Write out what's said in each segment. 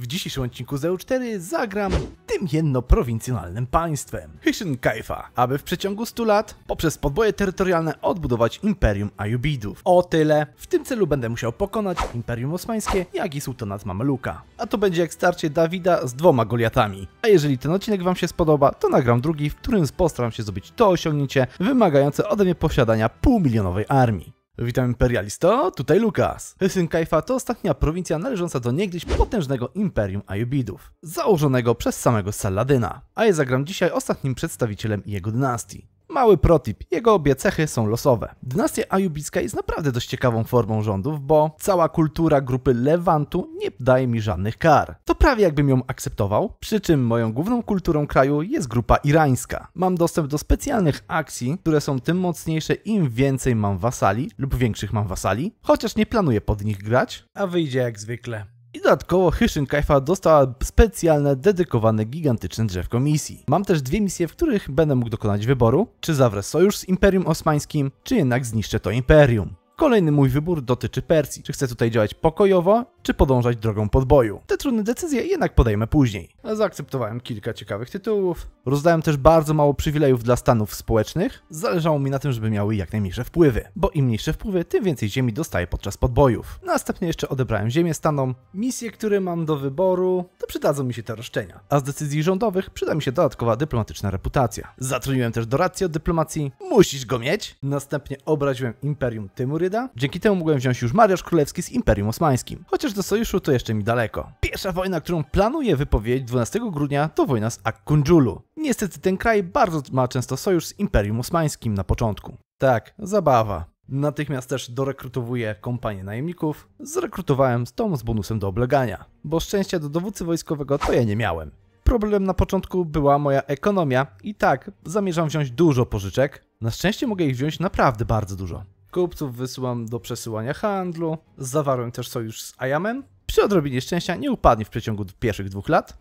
W dzisiejszym odcinku ZU4 zagram tym jedno prowincjonalnym państwem, Hishin Kaifa, aby w przeciągu 100 lat poprzez podboje terytorialne odbudować Imperium Ayubidów. O tyle! W tym celu będę musiał pokonać Imperium Osmańskie, jak i Sultanat Mameluka. A to będzie jak starcie Dawida z dwoma Goliatami. A jeżeli ten odcinek Wam się spodoba, to nagram drugi, w którym postaram się zrobić to osiągnięcie wymagające ode mnie posiadania półmilionowej armii. Witam imperialisto, tutaj Lukas. Kaifa to ostatnia prowincja należąca do niegdyś potężnego imperium Ayyubidów, założonego przez samego Saladyna, a ja zagram dzisiaj ostatnim przedstawicielem jego dynastii. Mały protip, jego obie cechy są losowe. Dynastia ajubicka jest naprawdę dość ciekawą formą rządów, bo cała kultura grupy Lewantu nie daje mi żadnych kar. To prawie jakbym ją akceptował, przy czym moją główną kulturą kraju jest grupa irańska. Mam dostęp do specjalnych akcji, które są tym mocniejsze im więcej mam wasali lub większych mam wasali, chociaż nie planuję pod nich grać, a wyjdzie jak zwykle. I dodatkowo Hyszyn Kaifa dostała specjalne, dedykowane, gigantyczne drzewko misji. Mam też dwie misje, w których będę mógł dokonać wyboru, czy zawrę sojusz z Imperium Osmańskim, czy jednak zniszczę to Imperium. Kolejny mój wybór dotyczy Persji. Czy chcę tutaj działać pokojowo, czy podążać drogą podboju? Te trudne decyzje jednak podejmę później. Zaakceptowałem kilka ciekawych tytułów. Rozdałem też bardzo mało przywilejów dla stanów społecznych. Zależało mi na tym, żeby miały jak najmniejsze wpływy. Bo im mniejsze wpływy, tym więcej ziemi dostaję podczas podbojów. Następnie jeszcze odebrałem ziemię stanom. Misje, które mam do wyboru, to przydadzą mi się te roszczenia. A z decyzji rządowych przyda mi się dodatkowa dyplomatyczna reputacja. Zatrudniłem też doradcę od dyplomacji. Musisz go mieć. Następnie obraziłem Imperium Tymury Madryda. Dzięki temu mogłem wziąć już Mariusz Królewski z Imperium Osmańskim. Chociaż do sojuszu to jeszcze mi daleko. Pierwsza wojna, którą planuję wypowiedzieć 12 grudnia to wojna z Akkunjulu. Niestety ten kraj bardzo ma często sojusz z Imperium Osmańskim na początku. Tak, zabawa. Natychmiast też dorekrutowuję kompanię najemników. Zrekrutowałem z tą z bonusem do oblegania, bo szczęścia do dowódcy wojskowego to ja nie miałem. Problem na początku była moja ekonomia i tak, zamierzam wziąć dużo pożyczek. Na szczęście mogę ich wziąć naprawdę bardzo dużo. Kupców wysyłam do przesyłania handlu. Zawarłem też sojusz z Ayamem. Przy odrobinie szczęścia nie upadnie w przeciągu pierwszych dwóch lat.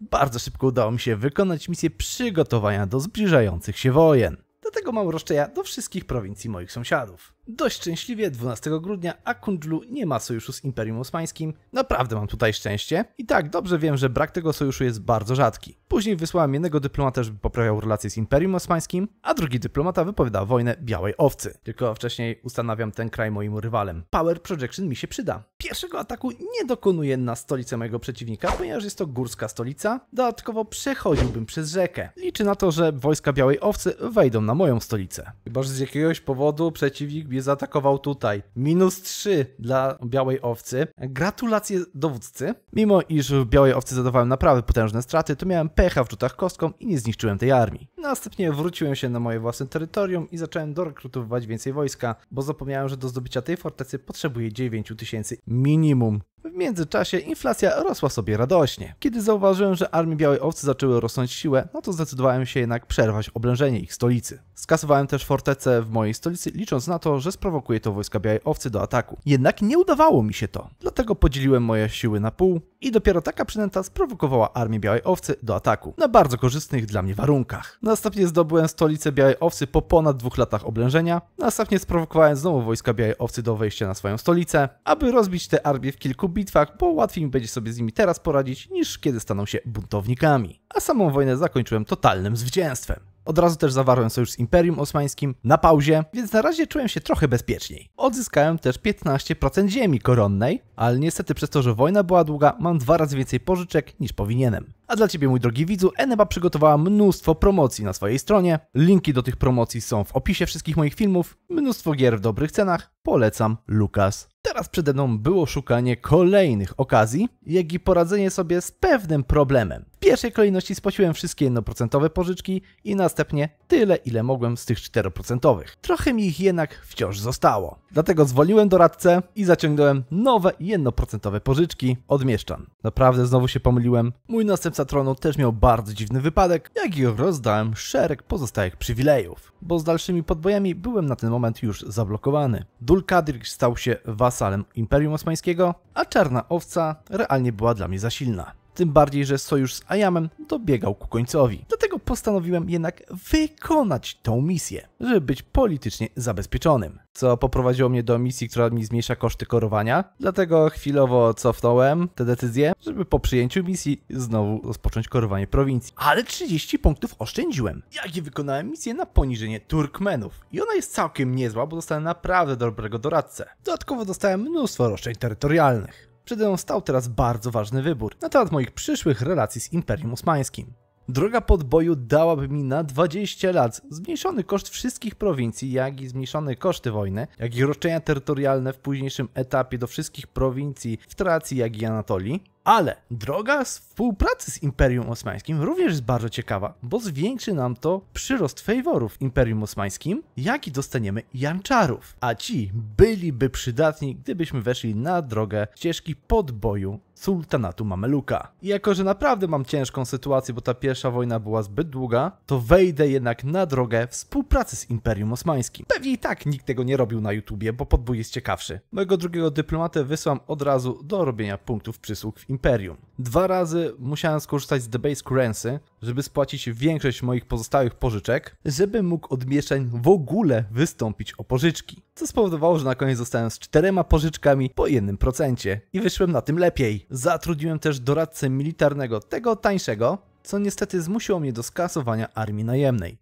Bardzo szybko udało mi się wykonać misję przygotowania do zbliżających się wojen. Dlatego mam roszczenia do wszystkich prowincji moich sąsiadów. Dość szczęśliwie 12 grudnia Akundlu nie ma sojuszu z Imperium Osmańskim. Naprawdę mam tutaj szczęście. I tak, dobrze wiem, że brak tego sojuszu jest bardzo rzadki. Później wysłałem jednego dyplomata, żeby poprawiał relacje z Imperium Osmańskim, a drugi dyplomata wypowiada wojnę Białej Owcy. Tylko wcześniej ustanawiam ten kraj moim rywalem. Power Projection mi się przyda. Pierwszego ataku nie dokonuję na stolicę mojego przeciwnika, ponieważ jest to górska stolica. Dodatkowo przechodziłbym przez rzekę. Liczy na to, że wojska Białej Owcy wejdą na moją stolicę. Chyba, że z jakiegoś powodu przeciwnik Libie zaatakował tutaj. Minus 3 dla Białej Owcy. Gratulacje dowódcy. Mimo iż w Białej Owcy zadawałem naprawdę potężne straty, to miałem pecha w rzutach kostką i nie zniszczyłem tej armii. Następnie wróciłem się na moje własne terytorium i zacząłem dorekrutowywać więcej wojska, bo zapomniałem, że do zdobycia tej fortecy potrzebuję 9000 minimum. W międzyczasie inflacja rosła sobie radośnie. Kiedy zauważyłem, że armii Białej Owcy zaczęły rosnąć siłę, no to zdecydowałem się jednak przerwać oblężenie ich stolicy. Skasowałem też fortece w mojej stolicy, licząc na to, że sprowokuje to wojska Białej Owcy do ataku. Jednak nie udawało mi się to, dlatego podzieliłem moje siły na pół i dopiero taka przynęta sprowokowała armię Białej Owcy do ataku, na bardzo korzystnych dla mnie warunkach. Następnie zdobyłem stolicę Białej Owcy po ponad dwóch latach oblężenia, następnie sprowokowałem znowu wojska Białej Owcy do wejścia na swoją stolicę, aby rozbić te armie w kilku bitwach, bo łatwiej mi będzie sobie z nimi teraz poradzić niż kiedy staną się buntownikami. A samą wojnę zakończyłem totalnym zwycięstwem. Od razu też zawarłem sojusz z Imperium Osmańskim na pauzie, więc na razie czułem się trochę bezpieczniej. Odzyskałem też 15% ziemi koronnej, ale niestety przez to, że wojna była długa, mam dwa razy więcej pożyczek niż powinienem. A dla Ciebie, mój drogi widzu, Eneba przygotowała mnóstwo promocji na swojej stronie. Linki do tych promocji są w opisie wszystkich moich filmów. Mnóstwo gier w dobrych cenach. Polecam Lukas. Teraz przede mną było szukanie kolejnych okazji, jak i poradzenie sobie z pewnym problemem pierwszej kolejności spłaciłem wszystkie 1% pożyczki i następnie tyle, ile mogłem z tych 4%. Trochę mi ich jednak wciąż zostało. Dlatego zwolniłem doradcę i zaciągnąłem nowe 1% pożyczki od mieszczan. Naprawdę znowu się pomyliłem. Mój następca tronu też miał bardzo dziwny wypadek, jak i rozdałem szereg pozostałych przywilejów, bo z dalszymi podbojami byłem na ten moment już zablokowany. Dulkadrik stał się wasalem Imperium Osmańskiego, a Czarna Owca realnie była dla mnie za silna tym bardziej, że sojusz z Ayamem dobiegał ku końcowi. Dlatego postanowiłem jednak wykonać tą misję, żeby być politycznie zabezpieczonym. Co poprowadziło mnie do misji, która mi zmniejsza koszty korowania, dlatego chwilowo cofnąłem tę decyzję, żeby po przyjęciu misji znowu rozpocząć korowanie prowincji. Ale 30 punktów oszczędziłem. Jakie wykonałem misję na poniżenie Turkmenów. I ona jest całkiem niezła, bo dostałem naprawdę dobrego doradcę. Dodatkowo dostałem mnóstwo roszczeń terytorialnych. Przede mną stał teraz bardzo ważny wybór na temat moich przyszłych relacji z Imperium Osmańskim. Droga podboju dałaby mi na 20 lat zmniejszony koszt wszystkich prowincji, jak i zmniejszone koszty wojny, jak i roszczenia terytorialne w późniejszym etapie do wszystkich prowincji w Tracji, jak i Anatolii, ale droga współpracy z Imperium Osmańskim również jest bardzo ciekawa, bo zwiększy nam to przyrost faworów Imperium Osmańskim, jaki dostaniemy Janczarów, a ci byliby przydatni, gdybyśmy weszli na drogę ścieżki podboju sultanatu Mameluka. I jako, że naprawdę mam ciężką sytuację, bo ta pierwsza wojna była zbyt długa, to wejdę jednak na drogę współpracy z Imperium Osmańskim. Pewnie i tak nikt tego nie robił na YouTubie, bo podbój jest ciekawszy. Mojego drugiego dyplomatę wysłam od razu do robienia punktów przysług w Imperium. Dwa razy musiałem skorzystać z debase currency, żeby spłacić większość moich pozostałych pożyczek, żeby mógł od mieszkań w ogóle wystąpić o pożyczki. Co spowodowało, że na koniec zostałem z czterema pożyczkami po jednym procencie i wyszłem na tym lepiej. Zatrudniłem też doradcę militarnego, tego tańszego, co niestety zmusiło mnie do skasowania armii najemnej.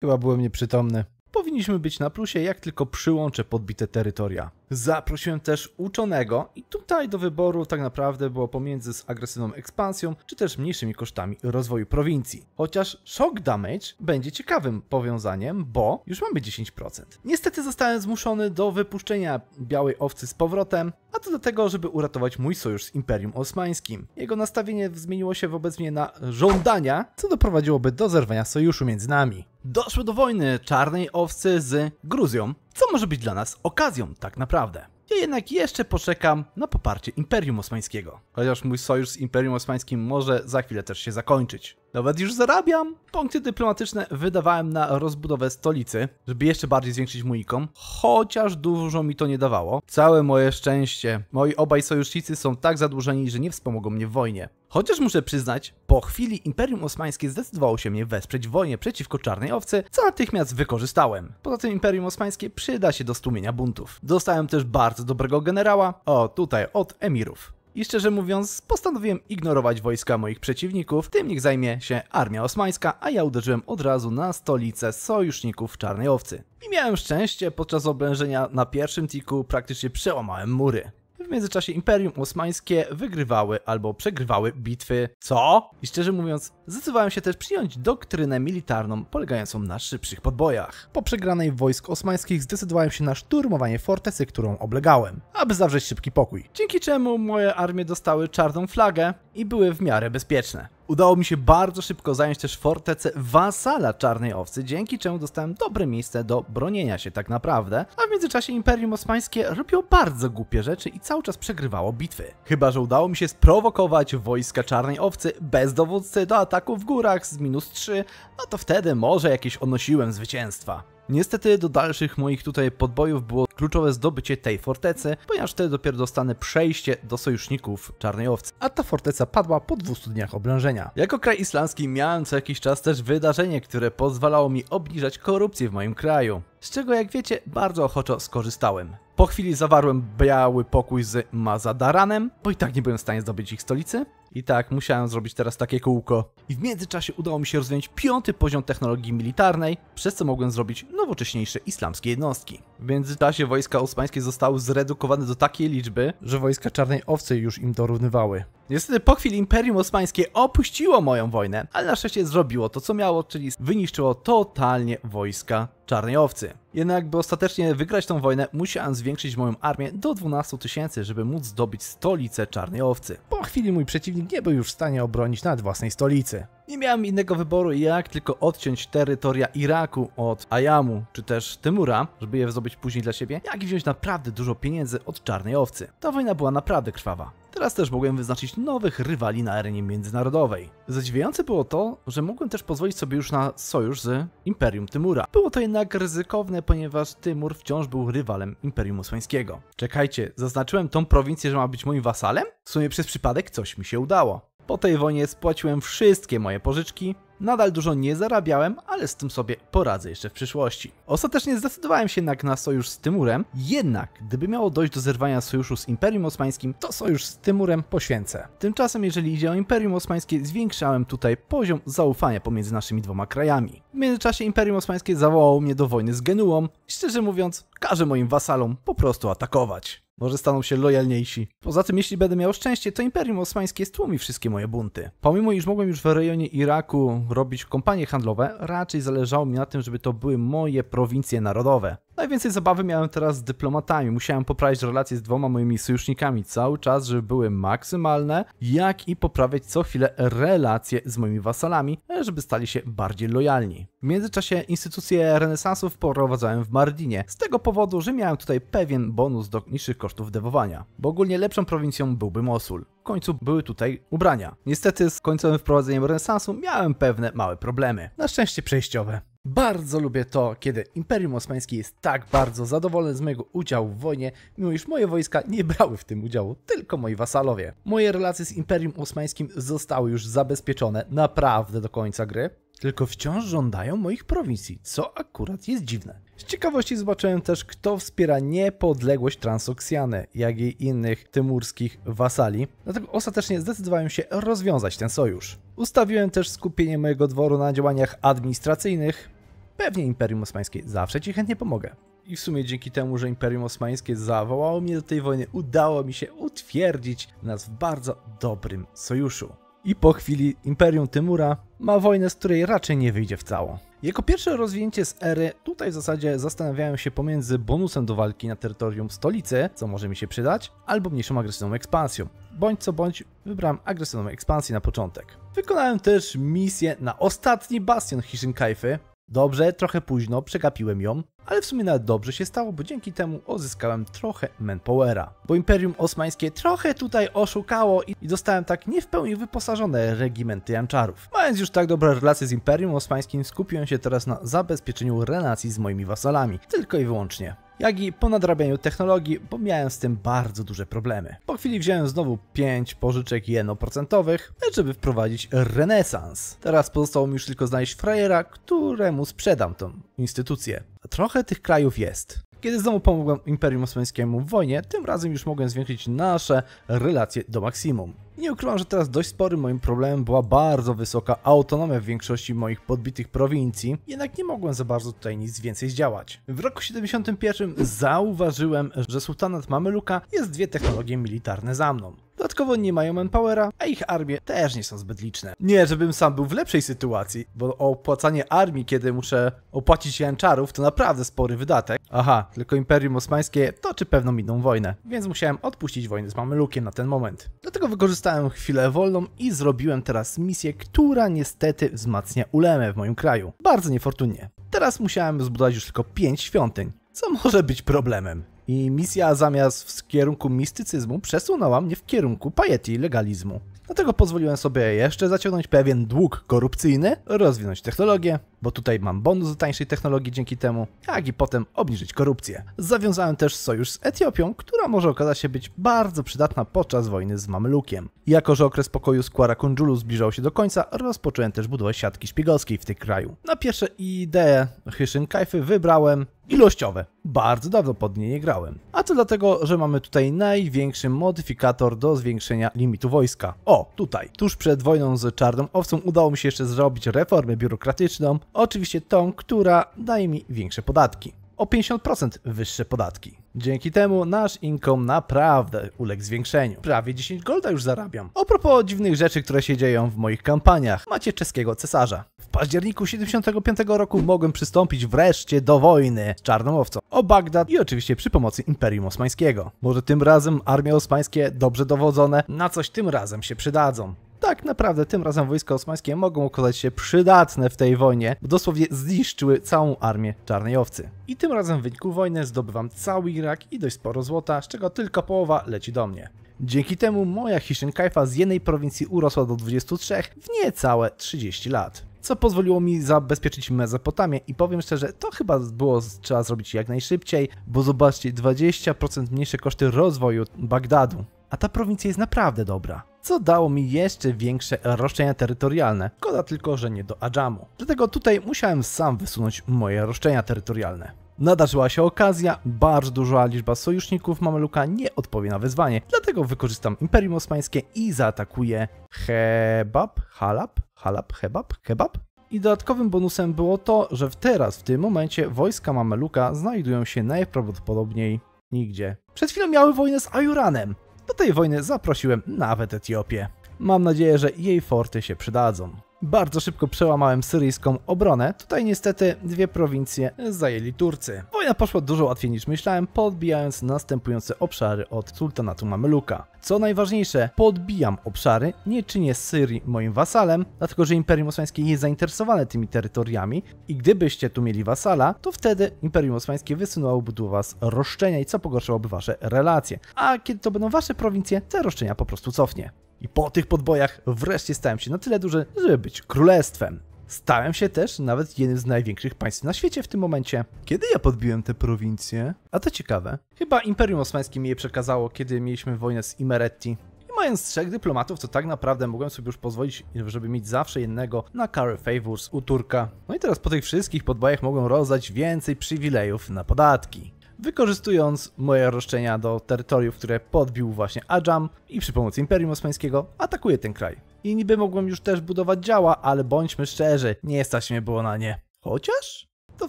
Chyba byłem nieprzytomny. Powinniśmy być na plusie, jak tylko przyłączę podbite terytoria. Zaprosiłem też uczonego i tutaj do wyboru tak naprawdę było pomiędzy z agresywną ekspansją, czy też mniejszymi kosztami rozwoju prowincji. Chociaż shock damage będzie ciekawym powiązaniem, bo już mamy 10%. Niestety zostałem zmuszony do wypuszczenia białej owcy z powrotem, a to dlatego, żeby uratować mój sojusz z Imperium Osmańskim. Jego nastawienie zmieniło się wobec mnie na żądania, co doprowadziłoby do zerwania sojuszu między nami. Doszło do wojny czarnej owcy z Gruzją, co może być dla nas okazją tak naprawdę. Ja jednak jeszcze poczekam na poparcie Imperium Osmańskiego chociaż mój sojusz z Imperium Osmańskim może za chwilę też się zakończyć. Nawet już zarabiam. Punkty dyplomatyczne wydawałem na rozbudowę stolicy, żeby jeszcze bardziej zwiększyć mój ikon. chociaż dużo mi to nie dawało. Całe moje szczęście. Moi obaj sojusznicy są tak zadłużeni, że nie wspomogą mnie w wojnie. Chociaż muszę przyznać, po chwili Imperium Osmańskie zdecydowało się mnie wesprzeć w wojnie przeciwko Czarnej Owce, co natychmiast wykorzystałem. Poza tym Imperium Osmańskie przyda się do stłumienia buntów. Dostałem też bardzo dobrego generała, o tutaj od emirów i szczerze mówiąc postanowiłem ignorować wojska moich przeciwników, tym niech zajmie się armia osmańska, a ja uderzyłem od razu na stolicę sojuszników Czarnej Owcy. I miałem szczęście, podczas oblężenia na pierwszym tiku praktycznie przełamałem mury. W międzyczasie Imperium Osmańskie wygrywały albo przegrywały bitwy. Co? I szczerze mówiąc, zdecydowałem się też przyjąć doktrynę militarną polegającą na szybszych podbojach. Po przegranej wojsk osmańskich zdecydowałem się na szturmowanie fortecy, którą oblegałem, aby zawrzeć szybki pokój. Dzięki czemu moje armie dostały czarną flagę i były w miarę bezpieczne. Udało mi się bardzo szybko zająć też fortecę wasala Czarnej Owcy, dzięki czemu dostałem dobre miejsce do bronienia się tak naprawdę, a w międzyczasie Imperium Osmańskie robiło bardzo głupie rzeczy i cały czas przegrywało bitwy. Chyba, że udało mi się sprowokować wojska Czarnej Owcy bez dowódcy do ataku w górach z minus 3, no to wtedy może jakieś odnosiłem zwycięstwa. Niestety do dalszych moich tutaj podbojów było kluczowe zdobycie tej fortecy, ponieważ wtedy dopiero dostanę przejście do sojuszników Czarnej Owcy, a ta forteca padła po 200 dniach oblężenia. Jako kraj islamski miałem co jakiś czas też wydarzenie, które pozwalało mi obniżać korupcję w moim kraju, z czego jak wiecie bardzo ochoczo skorzystałem. Po chwili zawarłem biały pokój z Mazadaranem, bo i tak nie byłem w stanie zdobyć ich stolicy. I tak, musiałem zrobić teraz takie kółko. I w międzyczasie udało mi się rozwinąć piąty poziom technologii militarnej, przez co mogłem zrobić nowocześniejsze islamskie jednostki. W międzyczasie wojska osmańskie zostały zredukowane do takiej liczby, że wojska Czarnej Owcy już im dorównywały. Niestety po chwili Imperium Osmańskie opuściło moją wojnę, ale na szczęście zrobiło to co miało, czyli wyniszczyło totalnie wojska Czarnej Owcy. Jednak by ostatecznie wygrać tą wojnę, musiałem zwiększyć moją armię do 12 tysięcy, żeby móc zdobyć stolicę Czarnej Owcy. Po chwili mój przeciwnik nie był już w stanie obronić nawet własnej stolicy. Nie miałem innego wyboru jak tylko odciąć terytoria Iraku od Ayamu czy też Tymura, żeby je zdobyć później dla siebie, jak i wziąć naprawdę dużo pieniędzy od czarnej owcy. Ta wojna była naprawdę krwawa. Teraz też mogłem wyznaczyć nowych rywali na arenie międzynarodowej. Zadziwiające było to, że mogłem też pozwolić sobie już na sojusz z Imperium Tymura. Było to jednak ryzykowne, ponieważ Tymur wciąż był rywalem Imperium Osmańskiego. Czekajcie, zaznaczyłem tą prowincję, że ma być moim wasalem? W sumie przez przypadek coś mi się udało. Po tej wojnie spłaciłem wszystkie moje pożyczki, nadal dużo nie zarabiałem, ale z tym sobie poradzę jeszcze w przyszłości. Ostatecznie zdecydowałem się jednak na sojusz z Tymurem, jednak gdyby miało dojść do zerwania sojuszu z Imperium Osmańskim, to sojusz z Tymurem poświęcę. Tymczasem jeżeli idzie o Imperium Osmańskie, zwiększałem tutaj poziom zaufania pomiędzy naszymi dwoma krajami. W międzyczasie Imperium Osmańskie zawołało mnie do wojny z Genułą i szczerze mówiąc, każe moim wasalom po prostu atakować. Może staną się lojalniejsi. Poza tym, jeśli będę miał szczęście, to Imperium Osmańskie stłumi wszystkie moje bunty. Pomimo, iż mogłem już w rejonie Iraku robić kompanie handlowe, raczej zależało mi na tym, żeby to były moje prowincje narodowe. Najwięcej zabawy miałem teraz z dyplomatami. Musiałem poprawić relacje z dwoma moimi sojusznikami cały czas, żeby były maksymalne, jak i poprawiać co chwilę relacje z moimi wasalami, żeby stali się bardziej lojalni. W międzyczasie instytucje renesansu wprowadzałem w Mardinie, z tego powodu, że miałem tutaj pewien bonus do niższych kosztów dewowania, bo ogólnie lepszą prowincją byłby Mosul. W końcu były tutaj ubrania. Niestety z końcowym wprowadzeniem renesansu miałem pewne małe problemy. Na szczęście przejściowe. Bardzo lubię to, kiedy Imperium Osmańskie jest tak bardzo zadowolone z mojego udziału w wojnie, mimo iż moje wojska nie brały w tym udziału, tylko moi wasalowie. Moje relacje z Imperium Osmańskim zostały już zabezpieczone naprawdę do końca gry, tylko wciąż żądają moich prowincji, co akurat jest dziwne. Z ciekawości zobaczyłem też, kto wspiera niepodległość Transoksjany, jak i innych tymurskich wasali, dlatego ostatecznie zdecydowałem się rozwiązać ten sojusz. Ustawiłem też skupienie mojego dworu na działaniach administracyjnych, pewnie Imperium Osmańskie zawsze Ci chętnie pomogę. I w sumie dzięki temu, że Imperium Osmańskie zawołało mnie do tej wojny, udało mi się utwierdzić nas w bardzo dobrym sojuszu. I po chwili Imperium Tymura ma wojnę, z której raczej nie wyjdzie w cało. Jako pierwsze rozwinięcie z ery, tutaj w zasadzie zastanawiałem się pomiędzy bonusem do walki na terytorium stolicy, co może mi się przydać, albo mniejszą agresywną ekspansją. Bądź co bądź, wybrałem agresywną ekspansję na początek. Wykonałem też misję na ostatni bastion Kaify, Dobrze, trochę późno, przegapiłem ją ale w sumie nawet dobrze się stało, bo dzięki temu odzyskałem trochę manpowera. Bo Imperium Osmańskie trochę tutaj oszukało i, dostałem tak nie w pełni wyposażone regimenty janczarów. Mając już tak dobre relacje z Imperium Osmańskim, skupiłem się teraz na zabezpieczeniu relacji z moimi wasalami, tylko i wyłącznie jak i po nadrabianiu technologii, bo miałem z tym bardzo duże problemy. Po chwili wziąłem znowu 5 pożyczek jenoprocentowych, żeby wprowadzić renesans. Teraz pozostało mi już tylko znaleźć frajera, któremu sprzedam tą instytucję. Trochę tych krajów jest. Kiedy znowu pomogłem Imperium Osmańskiemu w wojnie, tym razem już mogłem zwiększyć nasze relacje do maksimum. Nie ukrywam, że teraz dość sporym moim problemem była bardzo wysoka autonomia w większości moich podbitych prowincji, jednak nie mogłem za bardzo tutaj nic więcej zdziałać. W roku 71 zauważyłem, że sultanat Mameluka jest dwie technologie militarne za mną. Dodatkowo nie mają manpowera, a ich armie też nie są zbyt liczne. Nie, żebym sam był w lepszej sytuacji, bo opłacanie armii, kiedy muszę opłacić janczarów, to naprawdę spory wydatek. Aha, tylko Imperium Osmańskie toczy pewną inną wojnę, więc musiałem odpuścić wojnę z Mamelukiem na ten moment. Dlatego wykorzystałem dostałem chwilę wolną i zrobiłem teraz misję, która niestety wzmacnia ulemę w moim kraju. Bardzo niefortunnie. Teraz musiałem zbudować już tylko 5 świątyń, co może być problemem. I misja zamiast w kierunku mistycyzmu przesunęła mnie w kierunku pajety i legalizmu. Dlatego pozwoliłem sobie jeszcze zaciągnąć pewien dług korupcyjny, rozwinąć technologię, bo tutaj mam bonus do tańszej technologii dzięki temu, jak i potem obniżyć korupcję. Zawiązałem też sojusz z Etiopią, która może okazać się być bardzo przydatna podczas wojny z Mamlukiem. Jako, że okres pokoju z Kwarakunjulu Kunjulu zbliżał się do końca, rozpocząłem też budowę siatki szpiegowskiej w tym kraju. Na pierwsze idee Hyszyn Kajfy wybrałem ilościowe. Bardzo dawno pod nie nie grałem. A to dlatego, że mamy tutaj największy modyfikator do zwiększenia limitu wojska. O, tutaj. Tuż przed wojną z Czarną Owcą udało mi się jeszcze zrobić reformę biurokratyczną Oczywiście tą, która daje mi większe podatki. O 50% wyższe podatki. Dzięki temu nasz income naprawdę uległ zwiększeniu. Prawie 10 golda już zarabiam. O propos dziwnych rzeczy, które się dzieją w moich kampaniach, macie czeskiego cesarza. W październiku 75 roku mogłem przystąpić wreszcie do wojny z Czarnomowcą o Bagdad i oczywiście przy pomocy Imperium Osmańskiego. Może tym razem armie osmańskie dobrze dowodzone na coś tym razem się przydadzą tak naprawdę tym razem wojska osmańskie mogą okazać się przydatne w tej wojnie, bo dosłownie zniszczyły całą armię Czarnej Owcy. I tym razem w wyniku wojny zdobywam cały Irak i dość sporo złota, z czego tylko połowa leci do mnie. Dzięki temu moja Hiszenkajfa z jednej prowincji urosła do 23 w niecałe 30 lat co pozwoliło mi zabezpieczyć Mezopotamię i powiem szczerze, to chyba było trzeba zrobić jak najszybciej, bo zobaczcie, 20% mniejsze koszty rozwoju Bagdadu a ta prowincja jest naprawdę dobra. Co dało mi jeszcze większe roszczenia terytorialne, szkoda tylko, że nie do Adżamu. Dlatego tutaj musiałem sam wysunąć moje roszczenia terytorialne. Nadarzyła się okazja, bardzo duża liczba sojuszników Mameluka nie odpowie na wyzwanie, dlatego wykorzystam Imperium Osmańskie i zaatakuję Hebab, Halab, Halab, Hebab, Hebab. I dodatkowym bonusem było to, że teraz, w tym momencie, wojska Mameluka znajdują się najprawdopodobniej nigdzie. Przed chwilą miały wojnę z Ajuranem, do tej wojny zaprosiłem nawet Etiopię. Mam nadzieję, że jej forty się przydadzą. Bardzo szybko przełamałem syryjską obronę. Tutaj niestety dwie prowincje zajęli Turcy. Wojna poszła dużo łatwiej niż myślałem, podbijając następujące obszary od sultanatu Mameluka. Co najważniejsze, podbijam obszary, nie czynię Syrii moim wasalem, dlatego że Imperium Osmańskie jest zainteresowane tymi terytoriami i gdybyście tu mieli wasala, to wtedy Imperium Osmańskie wysunęłoby do was roszczenia i co pogorszyłoby wasze relacje. A kiedy to będą wasze prowincje, te roszczenia po prostu cofnie. I po tych podbojach wreszcie stałem się na tyle duży, żeby być królestwem. Stałem się też nawet jednym z największych państw na świecie w tym momencie. Kiedy ja podbiłem te prowincje? A to ciekawe. Chyba Imperium Osmańskie mi je przekazało, kiedy mieliśmy wojnę z Imeretti. I mając trzech dyplomatów, to tak naprawdę mogłem sobie już pozwolić, żeby mieć zawsze jednego na Curry Favors u Turka. No i teraz po tych wszystkich podbojach mogłem rozdać więcej przywilejów na podatki wykorzystując moje roszczenia do terytoriów, które podbił właśnie Adżam i przy pomocy Imperium Osmańskiego atakuje ten kraj. I niby mogłem już też budować działa, ale bądźmy szczerzy, nie stać mnie było na nie. Chociaż? To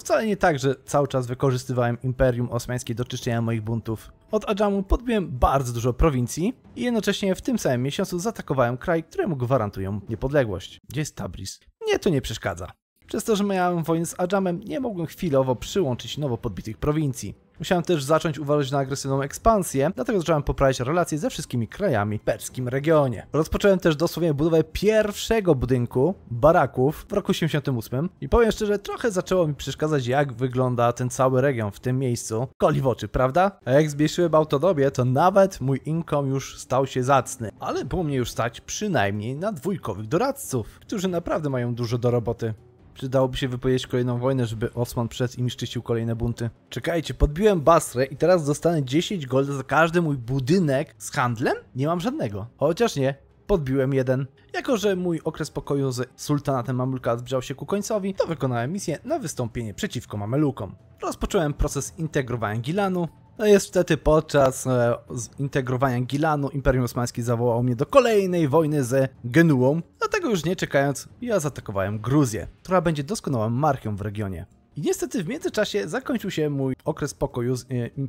wcale nie tak, że cały czas wykorzystywałem Imperium Osmańskie do czyszczenia moich buntów. Od Adżamu podbiłem bardzo dużo prowincji i jednocześnie w tym samym miesiącu zaatakowałem kraj, któremu gwarantują niepodległość. Gdzie jest Tabriz? Nie, to nie przeszkadza. Przez to, że miałem wojnę z Adżamem, nie mogłem chwilowo przyłączyć nowo podbitych prowincji. Musiałem też zacząć uważać na agresywną ekspansję, dlatego zacząłem poprawiać relacje ze wszystkimi krajami w perskim regionie. Rozpocząłem też dosłownie budowę pierwszego budynku, baraków, w roku 78 i powiem szczerze, trochę zaczęło mi przeszkadzać jak wygląda ten cały region w tym miejscu. Koli w oczy, prawda? A jak zmniejszyłem autodobię, to nawet mój income już stał się zacny, ale było mnie już stać przynajmniej na dwójkowych doradców, którzy naprawdę mają dużo do roboty. Czy dałoby się wypowiedzieć kolejną wojnę, żeby Osman przez im szczycił kolejne bunty? Czekajcie, podbiłem Basrę i teraz dostanę 10 golda za każdy mój budynek z handlem? Nie mam żadnego. Chociaż nie, podbiłem jeden. Jako, że mój okres pokoju z sultanatem Mamluka zbliżał się ku końcowi, to wykonałem misję na wystąpienie przeciwko Mamelukom. Rozpocząłem proces integrowania Gilanu, no jest wtedy podczas e, zintegrowania Gilanu Imperium Osmańskie zawołało mnie do kolejnej wojny z Genuą, dlatego już nie czekając ja zaatakowałem Gruzję, która będzie doskonałą marchią w regionie. I niestety w międzyczasie zakończył się mój okres pokoju z e,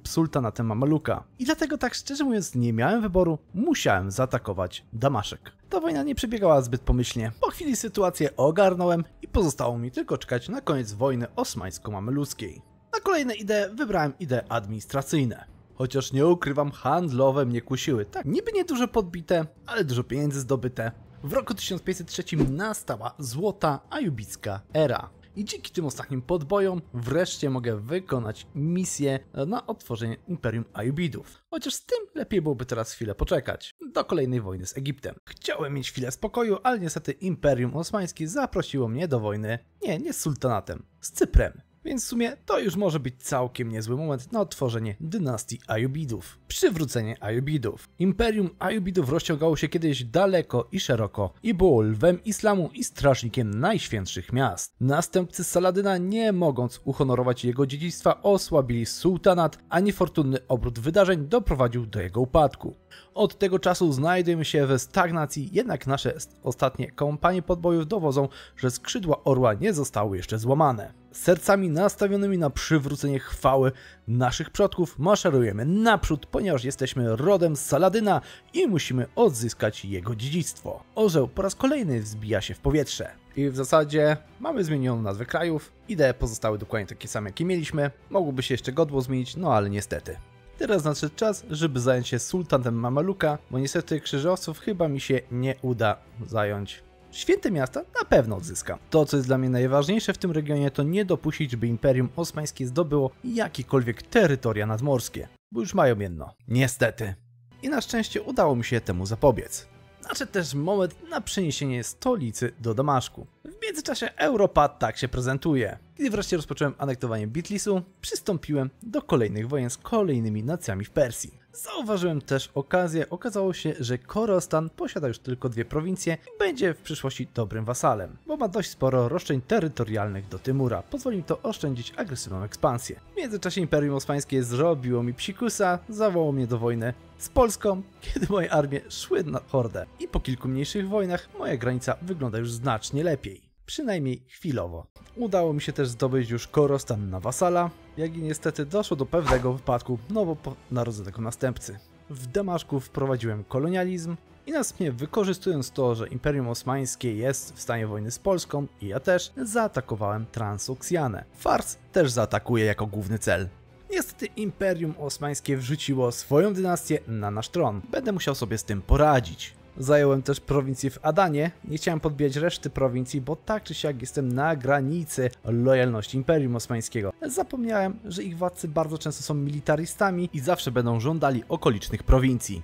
sultanatem Mameluka. I dlatego tak szczerze mówiąc nie miałem wyboru, musiałem zaatakować Damaszek. Ta wojna nie przebiegała zbyt pomyślnie. Po chwili sytuację ogarnąłem i pozostało mi tylko czekać na koniec wojny osmańsko-mameluskiej. Na kolejne idee wybrałem idee administracyjne. Chociaż nie ukrywam, handlowe mnie kusiły. Tak, niby dużo podbite, ale dużo pieniędzy zdobyte. W roku 1503 nastała złota ajubicka era. I dzięki tym ostatnim podbojom wreszcie mogę wykonać misję na odtworzenie Imperium Ajubidów. Chociaż z tym lepiej byłoby teraz chwilę poczekać, do kolejnej wojny z Egiptem. Chciałem mieć chwilę spokoju, ale niestety Imperium Osmańskie zaprosiło mnie do wojny, nie, nie z sultanatem, z Cyprem. Więc w sumie to już może być całkiem niezły moment na odtworzenie dynastii Ajubidów. Przywrócenie Ajubidów. Imperium Ajubidów rozciągało się kiedyś daleko i szeroko i było lwem islamu i strażnikiem najświętszych miast. Następcy Saladyna, nie mogąc uhonorować jego dziedzictwa, osłabili sułtanat, a niefortunny obrót wydarzeń doprowadził do jego upadku. Od tego czasu znajdujemy się w stagnacji, jednak nasze ostatnie kompanie podbojów dowodzą, że skrzydła orła nie zostały jeszcze złamane sercami nastawionymi na przywrócenie chwały naszych przodków, maszerujemy naprzód, ponieważ jesteśmy rodem z Saladyna i musimy odzyskać jego dziedzictwo. Orzeł po raz kolejny wzbija się w powietrze. I w zasadzie mamy zmienioną nazwę krajów, idee pozostały dokładnie takie same jakie mieliśmy, mogłoby się jeszcze godło zmienić, no ale niestety. Teraz nadszedł czas, żeby zająć się sultanem Mamaluka, bo niestety krzyżowców chyba mi się nie uda zająć. Święte miasta na pewno odzyska. To, co jest dla mnie najważniejsze w tym regionie, to nie dopuścić, by Imperium Osmańskie zdobyło jakiekolwiek terytoria nadmorskie, bo już mają jedno. Niestety. I na szczęście udało mi się temu zapobiec. Znaczy też moment na przeniesienie stolicy do Damaszku. W międzyczasie Europa tak się prezentuje. Gdy wreszcie rozpocząłem anektowanie Bitlisu, przystąpiłem do kolejnych wojen z kolejnymi nacjami w Persji. Zauważyłem też okazję, okazało się, że Korostan posiada już tylko dwie prowincje i będzie w przyszłości dobrym wasalem, bo ma dość sporo roszczeń terytorialnych do Tymura. Pozwoli mi to oszczędzić agresywną ekspansję. W międzyczasie Imperium Osmańskie zrobiło mi psikusa, zawołało mnie do wojny z Polską, kiedy moje armie szły na hordę. I po kilku mniejszych wojnach moja granica wygląda już znacznie lepiej przynajmniej chwilowo. Udało mi się też zdobyć już Korostan na wasala, jak i niestety doszło do pewnego wypadku nowo narodzonego następcy. W Damaszku wprowadziłem kolonializm i następnie wykorzystując to, że Imperium Osmańskie jest w stanie wojny z Polską i ja też, zaatakowałem Transoksjanę. Fars też zaatakuje jako główny cel. Niestety Imperium Osmańskie wrzuciło swoją dynastię na nasz tron. Będę musiał sobie z tym poradzić. Zająłem też prowincję w Adanie. Nie chciałem podbijać reszty prowincji, bo tak czy siak jestem na granicy lojalności Imperium Osmańskiego. Zapomniałem, że ich władcy bardzo często są militarystami i zawsze będą żądali okolicznych prowincji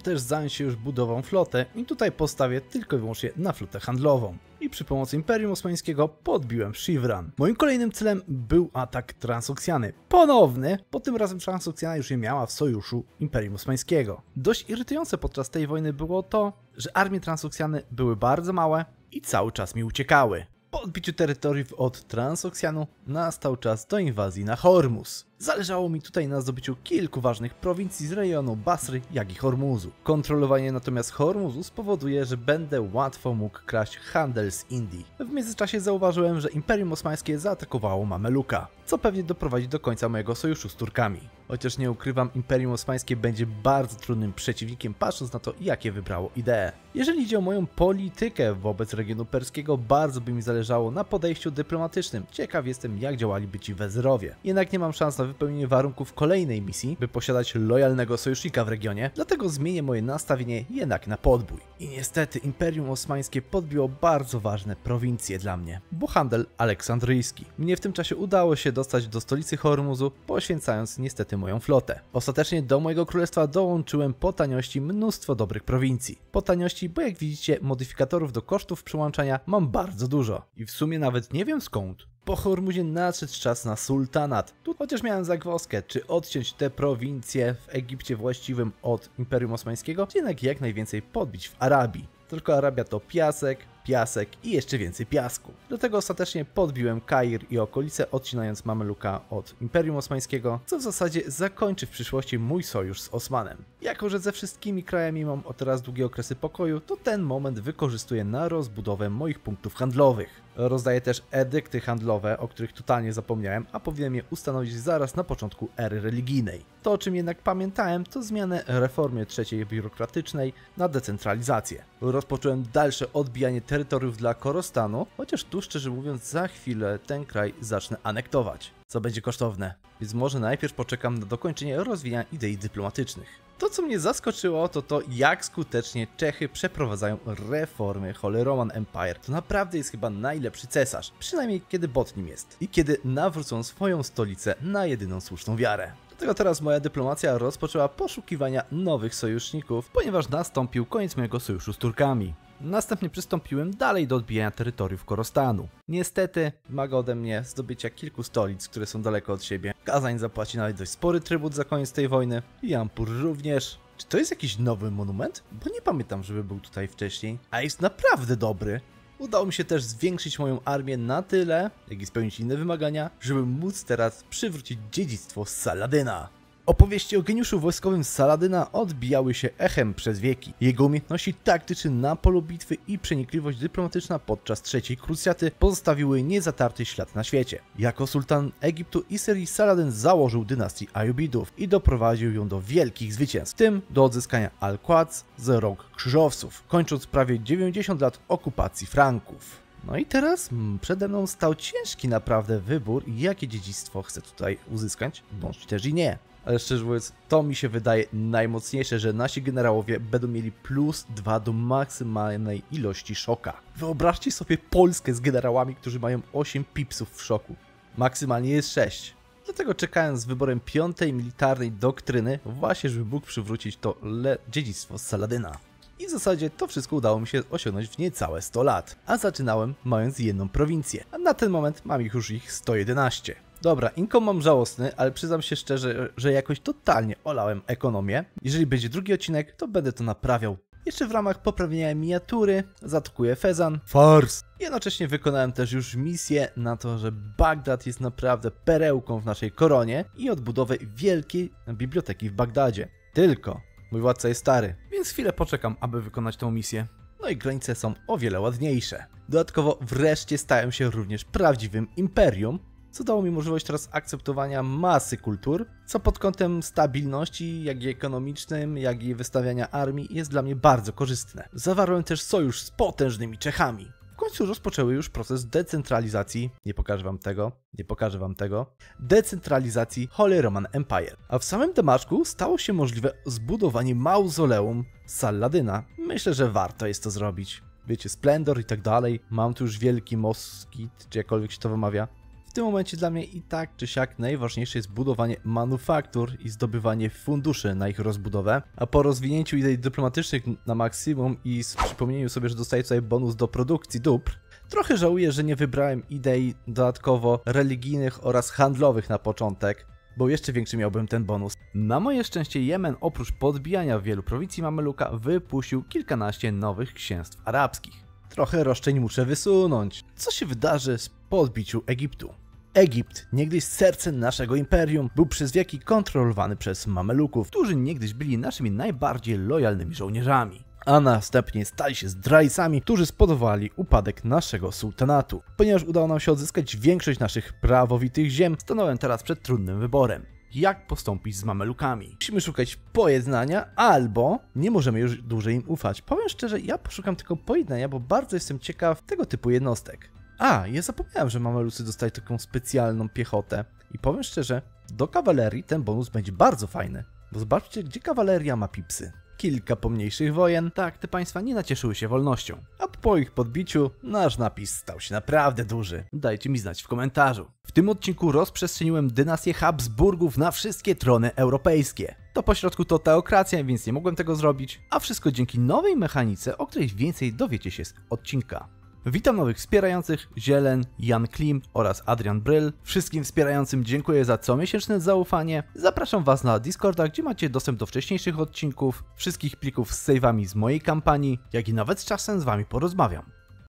którym też zająć się już budową flotę i tutaj postawię tylko i wyłącznie na flotę handlową i przy pomocy Imperium Osmańskiego podbiłem Shivran. Moim kolejnym celem był atak Transoksjany. Ponowny, bo tym razem Transoksjana już nie miała w sojuszu Imperium Osmańskiego. Dość irytujące podczas tej wojny było to, że armie Transoksjany były bardzo małe i cały czas mi uciekały. Po odbiciu terytoriów od Transoksjanu nastał czas do inwazji na Hormuz. Zależało mi tutaj na zdobyciu kilku ważnych prowincji z rejonu Basry, jak i Hormuzu. Kontrolowanie natomiast Hormuzu spowoduje, że będę łatwo mógł kraść handel z Indii. W międzyczasie zauważyłem, że Imperium Osmańskie zaatakowało Mameluka, co pewnie doprowadzi do końca mojego sojuszu z Turkami. Chociaż nie ukrywam, Imperium Osmańskie będzie bardzo trudnym przeciwnikiem, patrząc na to, jakie wybrało idee. Jeżeli idzie o moją politykę wobec regionu perskiego, bardzo by mi zależało na podejściu dyplomatycznym. Ciekaw jestem, jak działaliby ci wezyrowie. Jednak nie mam szans na wypełnienie warunków kolejnej misji, by posiadać lojalnego sojusznika w regionie, dlatego zmienię moje nastawienie jednak na podbój. I niestety Imperium Osmańskie podbiło bardzo ważne prowincje dla mnie, bo handel aleksandryjski. Mnie w tym czasie udało się dostać do stolicy Hormuzu, poświęcając niestety moją flotę. Ostatecznie do mojego królestwa dołączyłem po taniości mnóstwo dobrych prowincji. Po taniości, bo jak widzicie, modyfikatorów do kosztów przyłączania mam bardzo dużo. I w sumie nawet nie wiem skąd. Po Hormuzie nadszedł czas na sultanat. Tu chociaż miałem zagwozdkę, czy odciąć te prowincje w Egipcie właściwym od Imperium Osmańskiego, czy jednak jak najwięcej podbić w Arabii. Tylko Arabia to piasek, piasek i jeszcze więcej piasku. Do tego ostatecznie podbiłem Kair i okolice, odcinając Mameluka od Imperium Osmańskiego, co w zasadzie zakończy w przyszłości mój sojusz z Osmanem. Jako, że ze wszystkimi krajami mam od teraz długie okresy pokoju, to ten moment wykorzystuję na rozbudowę moich punktów handlowych. Rozdaje też edykty handlowe, o których totalnie zapomniałem, a powinienem je ustanowić zaraz na początku ery religijnej. To o czym jednak pamiętałem to zmianę reformy trzeciej biurokratycznej na decentralizację. Rozpocząłem dalsze odbijanie terytoriów dla Korostanu, chociaż tu szczerze mówiąc za chwilę ten kraj zacznę anektować co będzie kosztowne, więc może najpierw poczekam na dokończenie rozwijania idei dyplomatycznych. To co mnie zaskoczyło to to jak skutecznie Czechy przeprowadzają reformy Holy Roman Empire. To naprawdę jest chyba najlepszy cesarz, przynajmniej kiedy bot nim jest i kiedy nawrócą swoją stolicę na jedyną słuszną wiarę. Dlatego teraz moja dyplomacja rozpoczęła poszukiwania nowych sojuszników, ponieważ nastąpił koniec mojego sojuszu z Turkami. Następnie przystąpiłem dalej do odbijania terytoriów Korostanu. Niestety, maga ode mnie zdobycia kilku stolic, które są daleko od siebie. Kazań zapłaci nawet dość spory trybut za koniec tej wojny. I Ampur również. Czy to jest jakiś nowy monument? Bo nie pamiętam, żeby był tutaj wcześniej. A jest naprawdę dobry. Udało mi się też zwiększyć moją armię na tyle, jak i spełnić inne wymagania, żeby móc teraz przywrócić dziedzictwo Saladyna. Opowieści o geniuszu wojskowym Saladyna odbijały się echem przez wieki. Jego umiejętności taktyczne na polu bitwy i przenikliwość dyplomatyczna podczas trzeciej krucjaty pozostawiły niezatarty ślad na świecie. Jako sultan Egiptu i Syrii Saladyn założył dynastię Ayubidów i doprowadził ją do wielkich zwycięstw, w tym do odzyskania Al-Quds z rok krzyżowców, kończąc prawie 90 lat okupacji Franków. No i teraz przede mną stał ciężki naprawdę wybór, jakie dziedzictwo chcę tutaj uzyskać, bądź też i nie ale szczerze mówiąc, to mi się wydaje najmocniejsze, że nasi generałowie będą mieli plus 2 do maksymalnej ilości szoka. Wyobraźcie sobie Polskę z generałami, którzy mają 8 pipsów w szoku. Maksymalnie jest 6. Dlatego czekając z wyborem piątej militarnej doktryny, właśnie żeby mógł przywrócić to le dziedzictwo z Saladyna. I w zasadzie to wszystko udało mi się osiągnąć w niecałe 100 lat, a zaczynałem mając jedną prowincję, a na ten moment mam ich już ich 111. Dobra, inkom mam żałosny, ale przyznam się szczerze, że jakoś totalnie olałem ekonomię. Jeżeli będzie drugi odcinek, to będę to naprawiał. Jeszcze w ramach poprawienia miniatury zatkuję Fezan. Fars! Jednocześnie wykonałem też już misję na to, że Bagdad jest naprawdę perełką w naszej koronie i odbudowę wielkiej biblioteki w Bagdadzie. Tylko mój władca jest stary, więc chwilę poczekam, aby wykonać tą misję. No i granice są o wiele ładniejsze. Dodatkowo wreszcie stałem się również prawdziwym imperium, co dało mi możliwość teraz akceptowania masy kultur, co pod kątem stabilności, jak i ekonomicznym, jak i wystawiania armii jest dla mnie bardzo korzystne. Zawarłem też sojusz z potężnymi Czechami. W końcu rozpoczęły już proces decentralizacji, nie pokażę wam tego, nie pokażę wam tego, decentralizacji Holy Roman Empire. A w samym Damaszku stało się możliwe zbudowanie mauzoleum Saladyna. Myślę, że warto jest to zrobić wiecie, splendor i tak dalej. Mam tu już wielki moskit, czy jakkolwiek się to wymawia tym momencie dla mnie i tak czy siak najważniejsze jest budowanie manufaktur i zdobywanie funduszy na ich rozbudowę, a po rozwinięciu idei dyplomatycznych na maksimum i z przypomnieniu sobie, że dostaję tutaj bonus do produkcji dóbr, trochę żałuję, że nie wybrałem idei dodatkowo religijnych oraz handlowych na początek, bo jeszcze większy miałbym ten bonus. Na moje szczęście Jemen oprócz podbijania wielu prowincji Mameluka wypuścił kilkanaście nowych księstw arabskich. Trochę roszczeń muszę wysunąć. Co się wydarzy z podbiciu Egiptu? Egipt, niegdyś serce naszego imperium, był przez wieki kontrolowany przez Mameluków, którzy niegdyś byli naszymi najbardziej lojalnymi żołnierzami a następnie stali się zdrajcami, którzy spowodowali upadek naszego sultanatu. Ponieważ udało nam się odzyskać większość naszych prawowitych ziem, stanąłem teraz przed trudnym wyborem. Jak postąpić z mamelukami? Musimy szukać pojednania, albo nie możemy już dłużej im ufać. Powiem szczerze, ja poszukam tylko pojednania, bo bardzo jestem ciekaw tego typu jednostek. A, ja zapomniałem, że mamelusy dostają taką specjalną piechotę. I powiem szczerze, do kawalerii ten bonus będzie bardzo fajny. Bo zobaczcie, gdzie kawaleria ma pipsy. Kilka pomniejszych wojen, tak, te państwa nie nacieszyły się wolnością. A po ich podbiciu, nasz napis stał się naprawdę duży. Dajcie mi znać w komentarzu. W tym odcinku rozprzestrzeniłem dynastię Habsburgów na wszystkie trony europejskie. To pośrodku to teokracja, więc nie mogłem tego zrobić, a wszystko dzięki nowej mechanice, o której więcej dowiecie się z odcinka. Witam nowych wspierających, Zielen, Jan Klim oraz Adrian Bryl. Wszystkim wspierającym dziękuję za comiesięczne zaufanie. Zapraszam Was na Discorda, gdzie macie dostęp do wcześniejszych odcinków, wszystkich plików z save'ami z mojej kampanii, jak i nawet z czasem z Wami porozmawiam.